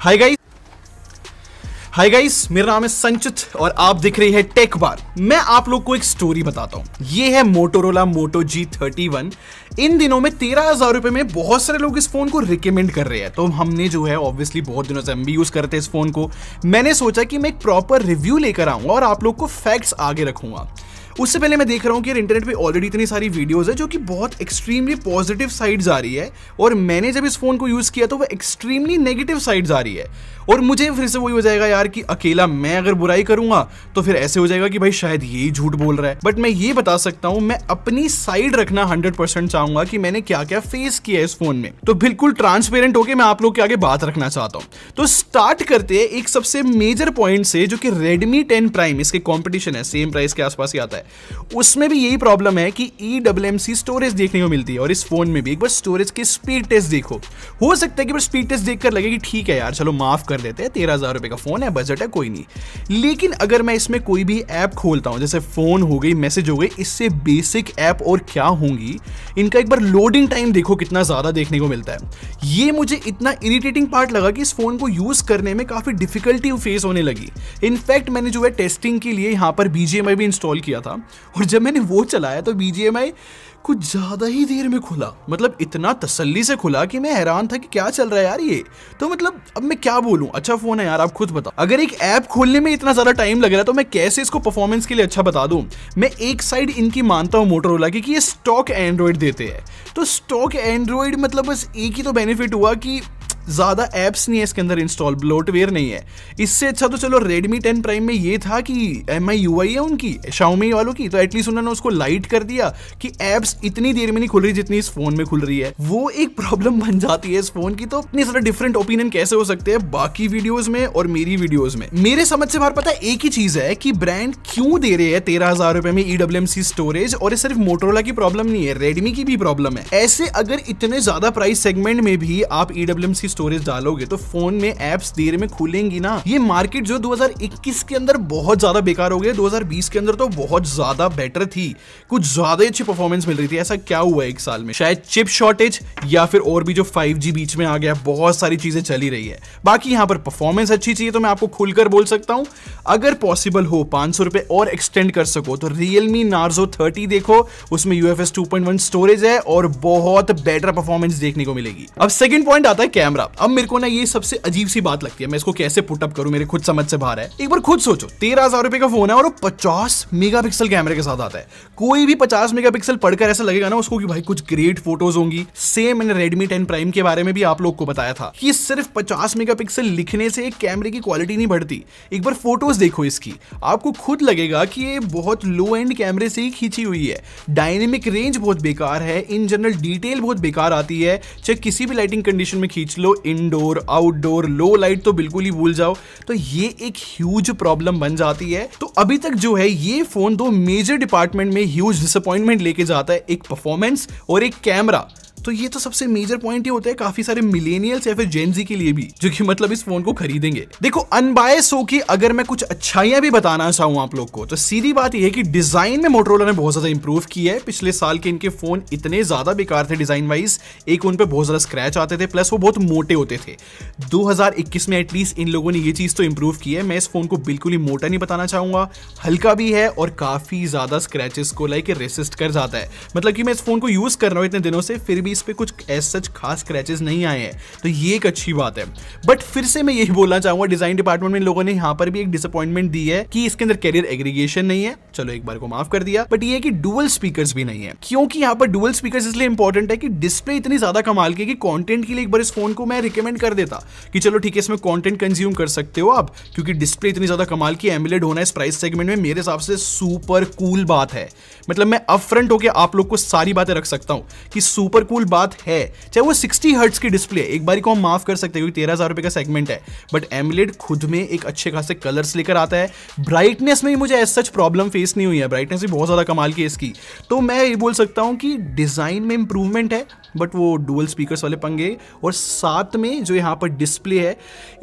hi guys hi guys मेरा नाम है संचित और आप दिख रही है टेक बार मैं आप लोग को एक स्टोरी बताता हूँ ये है Motorola Moto G thirty one इन दिनों में तेरह हजार रुपये में बहुत सारे लोग इस फ़ोन को रिकमेंड कर रहे हैं तो हमने जो है ऑब्वियसली बहुत दिनों से हम भी यूज़ करते हैं इस फ़ोन को मैंने सोचा कि मैं एक प्रॉपर रिव्यू लेकर आऊंगा और आप लोग को फैक्ट्स आगे रखूंगा उससे पहले मैं देख रहा हूँ कि इंटरनेट पर ऑलरेडी इतनी सारी वीडियोज़ है जो कि बहुत एक्सट्रीमली पॉजिटिव साइड्स आ रही है और मैंने जब इस फ़ोन को यूज़ किया तो वह एक्सट्रीमली नेगेटिव साइड्स आ रही है और मुझे फिर से वही हो जाएगा यार कि अकेला मैं अगर बुराई करूंगा तो फिर ऐसे हो जाएगा कि भाई शायद यही झूठ बोल रहा है बट मैं ये बता सकता हूँ मैं अपनी साइड रखना हंड्रेड परसेंट चाहूंगा कि मैंने क्या क्या फेस किया है इस फोन में तो बिल्कुल ट्रांसपेरेंट होकर मैं आप लोग के आगे बात रखना चाहता हूँ तो स्टार्ट करते हैं एक सबसे मेजर पॉइंट से जो कि रेडमी टेन प्राइम इसके कॉम्पिटिशन है सेम प्राइस के आसपास ही आता है उसमें भी यही प्रॉब्लम है कि E W M C storage देखने को मिलती है और इस फोन में भी एक बार स्टोरेज की स्पीड टेस्ट देखो हो सकता है कि स्पीड टेस्ट देखकर लगे कि ठीक है यार चलो माफ कर देते हैं तेरह हजार रुपए का फोन है बजट है कोई नहीं लेकिन अगर मैं इसमें कोई भी ऐप खोलता हूं जैसे फोन हो गई मैसेज हो गई इससे बेसिक ऐप और क्या होंगी इनका एक बार लोडिंग टाइम देखो कितना ज़्यादा देखने को मिलता है ये मुझे इतना इरिटेटिंग पार्ट लगा कि इस फोन को यूज़ करने में काफ़ी डिफिकल्टी फेस होने लगी इनफैक्ट मैंने जो है टेस्टिंग के लिए यहां पर बीजेएमआई भी इंस्टॉल किया था और जब मैंने वो चलाया तो बी कुछ ज़्यादा ही देर में खुला मतलब इतना तसल्ली से खुला कि मैं हैरान था कि क्या चल रहा है यार ये तो मतलब अब मैं क्या बोलूं अच्छा फ़ोन है यार आप खुद बताओ अगर एक ऐप खोलने में इतना ज़्यादा टाइम लग रहा है तो मैं कैसे इसको परफॉर्मेंस के लिए अच्छा बता दूं मैं एक साइड इनकी मानता हूँ मोटरोला की कि ये स्टॉक एंड्रॉयड देते हैं तो स्टॉक एंड्रॉयड मतलब बस एक ही तो बेनिफिट हुआ कि ज़्यादा एप्स नहीं है इसके अंदर इंस्टॉल ब्लोटवेयर नहीं है इससे अच्छा तो चलो रेडमी टेन प्राइम में ये था कि एम आई यू आई है उनकी शाओमी वालों की तो एटलीस्ट उन्होंने उसको लाइट कर दिया कि एप्स इतनी देर में नहीं खुल रही जितनी इस फोन में खुल रही है वो एक प्रॉब्लम बन जाती है इस फोन की तो इतनी सारा डिफरेंट ओपिनियन कैसे हो सकते हैं बाकी वीडियोज में और मेरी वीडियोज में मेरे समझ से बाहर पता है एक ही चीज है कि ब्रांड क्यों दे रहे हैं तेरह हजार रुपए में ईडब्ल्यू e स्टोरेज और ये सिर्फ मोटरोला की प्रॉब्लम नहीं है रेडमी की भी प्रॉब्लम है ऐसे अगर इतने ज्यादा प्राइस सेगमेंट में भी आप ईडब्ल्यू e स्टोरेज डालोगे तो फोन में एप्स देर में खुलेंगी ना ये मार्केट जो 2021 के अंदर बहुत ज्यादा बेकार हो गया 2020 के अंदर तो बहुत ज्यादा बेटर थी कुछ ज्यादा अच्छी परफॉर्मेंस मिल रही थी ऐसा क्या हुआ एक साल में शायद चिप शॉर्टेज या फिर और भी जो फाइव बीच में आ गया बहुत सारी चीजें चली रही है बाकी यहाँ पर परफॉर्मेंस अच्छी चाहिए तो मैं आपको खुलकर बोल सकता हूँ अगर पॉसिबल हो पांच और एक्सटेंड कर सको तो रियलमी नार्जो थर्टी देखो उसमें U F S two storage है और बहुत बेटर परफॉर्मेंस देखने को मिलेगी अब सेकेंड पॉइंट आता है कैमरा अप अब मेरे को ना ये सबसे अजीब सी बात लगती है मैं इसको कैसे पुटअप करूँ मेरे खुद समझ से बाहर है एक बार खुद सोचो तेरह हजार रुपए का फोन है और वो पचास मेगा कैमरे के साथ आता है कोई भी पचास मेगा पढ़कर ऐसा लगेगा ना उसको कि भाई कुछ ग्रेट फोटोज होंगी सेम मैंने रेडमी टेन प्राइम के बारे में भी आप लोग को बताया था कि सिर्फ पचास मेगा लिखने से एक कैमरे की क्वालिटी नहीं बढ़ती एक बार फोटोज देखो इसकी आपको खुद लगेगा कि ये बहुत लो एंड कैमरे से ही खींची हुई है डायनेमिक रेंज बहुत बेकार है इन जनरल डिटेल बहुत बेकार आती है चाहे किसी भी लाइटिंग कंडीशन में खींच लो इंडोर आउटडोर लो लाइट तो बिल्कुल ही भूल जाओ तो ये एक ह्यूज प्रॉब्लम बन जाती है तो अभी तक जो है ये फोन दो मेजर डिपार्टमेंट में ह्यूज डिसअपॉइंटमेंट लेके जाता है एक परफॉर्मेंस और एक कैमरा तो ये तो सबसे मेजर पॉइंट ही होता है काफी सारे मिलेनियल्स या फिर जेनजी के लिए भी जो कि मतलब इस फोन को खरीदेंगे देखो अनबायस हो कि अगर मैं कुछ अच्छाइयां भी बताना चाहूँ आप लोग को तो सीधी बात यह है कि डिजाइन में मोटरोला ने बहुत ज्यादा इंप्रूव की है पिछले साल के इनके फोन इतने ज्यादा बेकार थे डिजाइन वाइज एक उन पर बहुत ज्यादा स्क्रैच आते थे प्लस वो बहुत मोटे होते थे दो में एटलीस्ट इन लोगों ने ये चीज तो इंप्रूव की है मैं इस फोन को बिल्कुल ही मोटा नहीं बताना चाहूंगा हल्का भी है और काफी ज्यादा स्क्रैचेस को लाइक रेसिस्ट कर जाता है मतलब कि मैं इस फोन को यूज कर रहा हूं इतने दिनों से फिर भी इस पर कुछ एज सच खास क्रैचेस नहीं आए हैं तो ये एक अच्छी बात है बट फिर से मैं यही बोलना चाहूंगा डिजाइन डिपार्टमेंट में लोगों ने यहाँ पर भी एक डिसअपॉइंटमेंट दी है कि इसके अंदर कैरियर एग्रीगेशन नहीं है चलो एक बार को माफ कर दिया बट ये कि डुअल स्पीकर भी नहीं है क्योंकि यहाँ पर डुअल स्पीकर इसलिए इंपॉर्टेंट है कि डिस्प्ले इतनी ज्यादा कमाल की कि कॉन्टेंट के लिए एक बार इस फोन को मैं रिकमेंड कर देता कि चलो ठीक है इसमें कॉन्टेंट कंज्यूम कर सकते हो आप क्योंकि डिस्प्ले इतनी ज्यादा कमाल की एमुलेट होना इस प्राइस सेगमेंट में मेरे हिसाब से सुपर कूल बात है मतलब मैं अपफ्रंट होकर आप लोग को सारी बातें रख सकता हूं कि सुपर कूल बात है चाहे वो सिक्सटी हर्ट्स की डिस्प्ले एक बार को हम माफ कर सकते हैं क्योंकि तेरह हजार रुपए का सेगमेंट है बट एमुलेट खुद में एक अच्छे खासे कलर्स लेकर आता है ब्राइटनेस में ही मुझे as such problem face replace नहीं हुई है ब्राइटनेस भी बहुत ज़्यादा कमाल की है इसकी तो मैं ये बोल सकता हूँ कि डिज़ाइन में इम्प्रूवमेंट है बट वो डुअल स्पीकर्स वाले पंगे और साथ में जो यहाँ पर डिस्प्ले है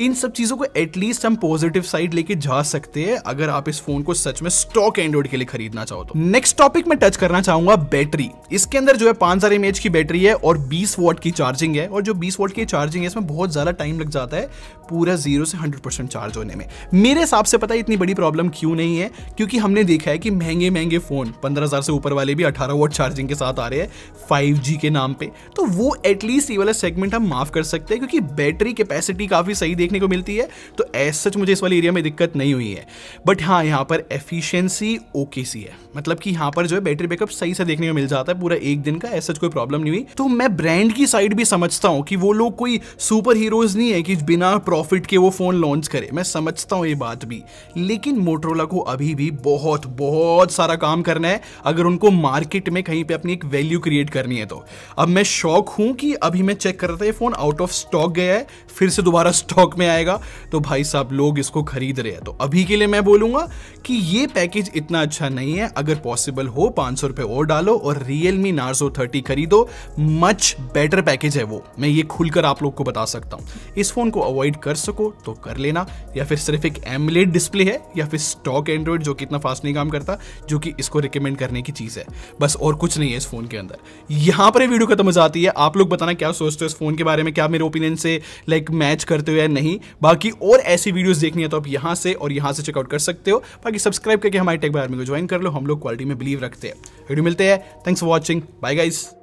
इन सब चीज़ों को एटलीस्ट हम पॉजिटिव साइड लेके जा सकते हैं अगर आप इस फोन को सच में स्टॉक एंड्रॉइड के लिए खरीदना चाहो तो नेक्स्ट टॉपिक में टच करना चाहूंगा बैटरी इसके अंदर जो है पांच हजार एमएच की बैटरी है और बीस वॉट की चार्जिंग है और जो बीस वॉट की चार्जिंग है इसमें बहुत ज्यादा टाइम लग जाता है पूरा जीरो से हंड्रेड चार्ज होने में मेरे हिसाब से पता है इतनी बड़ी प्रॉब्लम क्यों नहीं है क्योंकि हमने देखा है है कि महंगे महंगे फ़ोन पंद्रह हज़ार से ऊपर वाले भी अठारह वोट चार्जिंग के साथ आ रहे हैं फाइव के नाम पे तो वो एटलीस्ट ये वाला सेगमेंट हम माफ़ कर सकते हैं क्योंकि बैटरी कैपेसिटी काफ़ी सही देखने को मिलती है तो एज सच मुझे इस वाले एरिया में दिक्कत नहीं हुई है बट हाँ यहाँ पर एफिशियंसी ओके सी है मतलब कि यहाँ पर जो है बैटरी बैकअप सही से देखने को मिल जाता है पूरा एक दिन का एज सच कोई प्रॉब्लम नहीं हुई तो मैं ब्रांड की साइड भी समझता हूँ कि वो लोग कोई सुपर हीरोज नहीं है कि बिना प्रॉफिट के वो फ़ोन लॉन्च करे मैं समझता हूँ ये बात भी लेकिन मोटरोला को अभी भी बहुत बहुत बहुत सारा काम करना है अगर उनको मार्केट में कहीं पे अपनी एक वैल्यू क्रिएट करनी है तो अब मैं शौक हूं कि अभी मैं चेक कर रहा था ये फ़ोन आउट ऑफ स्टॉक गया है फिर से दोबारा स्टॉक में आएगा तो भाई साहब लोग इसको खरीद रहे हैं तो अभी के लिए मैं बोलूंगा कि ये पैकेज इतना अच्छा नहीं है अगर पॉसिबल हो पांच सौ और डालो और रियल मी नार्जो थर्टी खरीदो मच बेटर पैकेज है वो मैं ये खुलकर आप लोग को बता सकता हूं इस फ़ोन को अवॉइड कर सको तो कर लेना या फिर सिर्फ एक एमलेट डिस्प्ले है या फिर स्टॉक एंड्रॉइड जो कि इतना फास्ट नहीं काम काम करता जो कि इसको रिकमेंड करने की चीज़ है बस और कुछ नहीं है इस फ़ोन के अंदर यहां पर वीडियो खत्म हो जाती है आप लोग बताना क्या सोचते हो इस फ़ोन के बारे में क्या मेरे ओपिनियन से लाइक मैच करते हो या नहीं बाकी और ऐसी वीडियोज़ देखनी है तो आप यहां से और यहां से चेकआउट कर सकते हो बाकी सब्सक्राइब करके हमारे टेक बार में ज्वाइन तो कर लो हम लोग क्वालिटी में बिलीव रखते हैं वीडियो मिलते हैं thanks for watching bye guys